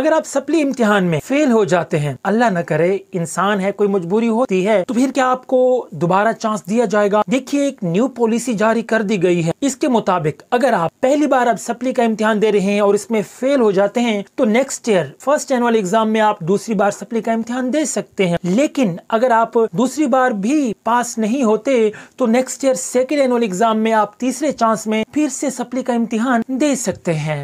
अगर आप सप्ली इम्तिहान में फेल हो जाते हैं अल्लाह न करे इंसान है कोई मजबूरी होती है तो फिर क्या आपको दोबारा चांस दिया जाएगा देखिए एक न्यू पॉलिसी जारी कर दी गई है इसके मुताबिक अगर आप पहली बार आप सप्ली का इम्तिहान दे रहे हैं और इसमें फेल हो जाते हैं तो next year first annual exam में आप दूसरी बार सप्ली का इम्तिहान दे सकते हैं लेकिन अगर आप दूसरी बार भी पास नहीं होते तो next year second annual exam में आप तीसरे चांस में फिर से सप्ली का इम्तिहान दे सकते हैं